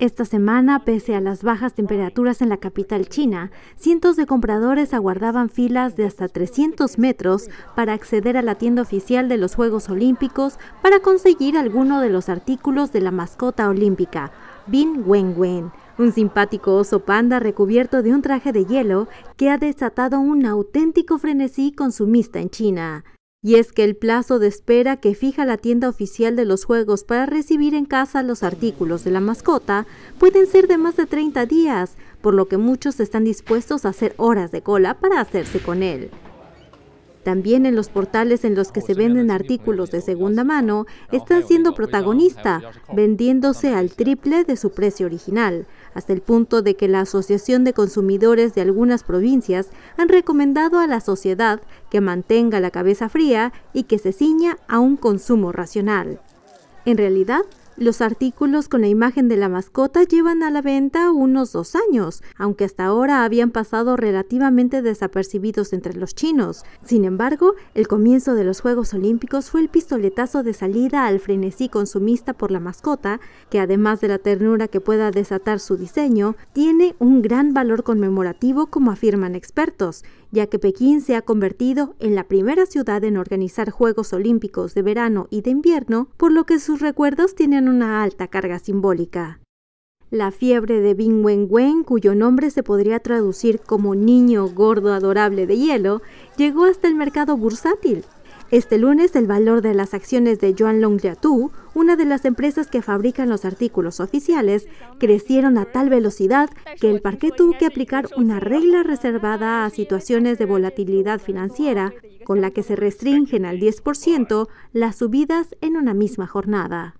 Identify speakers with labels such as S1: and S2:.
S1: Esta semana, pese a las bajas temperaturas en la capital china, cientos de compradores aguardaban filas de hasta 300 metros para acceder a la tienda oficial de los Juegos Olímpicos para conseguir alguno de los artículos de la mascota olímpica, Bin Wen un simpático oso panda recubierto de un traje de hielo que ha desatado un auténtico frenesí consumista en China y es que el plazo de espera que fija la tienda oficial de los juegos para recibir en casa los artículos de la mascota pueden ser de más de 30 días, por lo que muchos están dispuestos a hacer horas de cola para hacerse con él. También en los portales en los que se venden artículos de segunda mano están siendo protagonista, vendiéndose al triple de su precio original, hasta el punto de que la Asociación de Consumidores de algunas provincias han recomendado a la sociedad que mantenga la cabeza fría y que se ciña a un consumo racional. En realidad, los artículos con la imagen de la mascota llevan a la venta unos dos años, aunque hasta ahora habían pasado relativamente desapercibidos entre los chinos. Sin embargo, el comienzo de los Juegos Olímpicos fue el pistoletazo de salida al frenesí consumista por la mascota, que además de la ternura que pueda desatar su diseño, tiene un gran valor conmemorativo como afirman expertos, ya que Pekín se ha convertido en la primera ciudad en organizar Juegos Olímpicos de verano y de invierno, por lo que sus recuerdos tienen una alta carga simbólica. La fiebre de Bing Wen Wen, cuyo nombre se podría traducir como niño gordo adorable de hielo, llegó hasta el mercado bursátil. Este lunes el valor de las acciones de Yuan Long una de las empresas que fabrican los artículos oficiales, crecieron a tal velocidad que el parque tuvo que aplicar una regla reservada a situaciones de volatilidad financiera, con la que se restringen al 10% las subidas en una misma jornada.